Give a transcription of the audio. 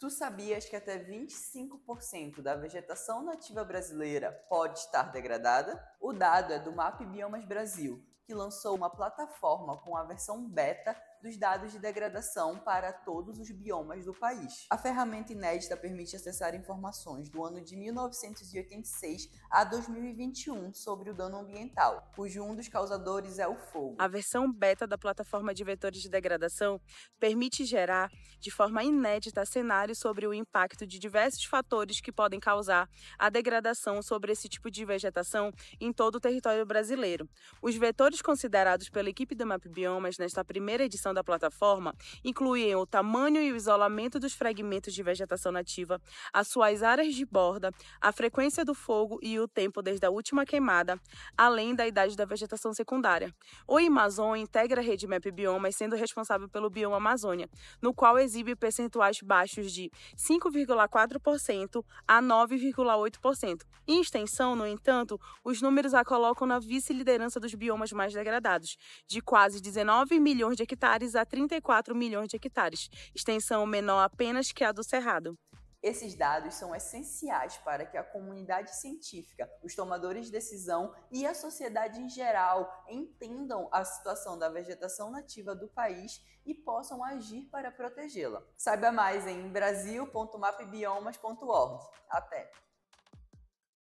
Tu sabias que até 25% da vegetação nativa brasileira pode estar degradada? O dado é do MAP Biomas Brasil, que lançou uma plataforma com a versão beta dos dados de degradação para todos os biomas do país. A ferramenta inédita permite acessar informações do ano de 1986 a 2021 sobre o dano ambiental, cujo um dos causadores é o fogo. A versão beta da plataforma de vetores de degradação permite gerar de forma inédita cenários sobre o impacto de diversos fatores que podem causar a degradação sobre esse tipo de vegetação em todo o território brasileiro. Os vetores considerados pela equipe do MapBiomas nesta primeira edição da plataforma incluem o tamanho e o isolamento dos fragmentos de vegetação nativa, as suas áreas de borda, a frequência do fogo e o tempo desde a última queimada, além da idade da vegetação secundária. O Amazon integra a rede MapBiomas sendo responsável pelo bioma Amazônia, no qual exibe percentuais baixos de 5,4% a 9,8%. Em extensão, no entanto, os números a colocam na vice-liderança dos biomas mais degradados, de quase 19 milhões de hectares a 34 milhões de hectares, extensão menor apenas que a do Cerrado. Esses dados são essenciais para que a comunidade científica, os tomadores de decisão e a sociedade em geral entendam a situação da vegetação nativa do país e possam agir para protegê-la. Saiba mais em brasil.mapbiomas.org. Até!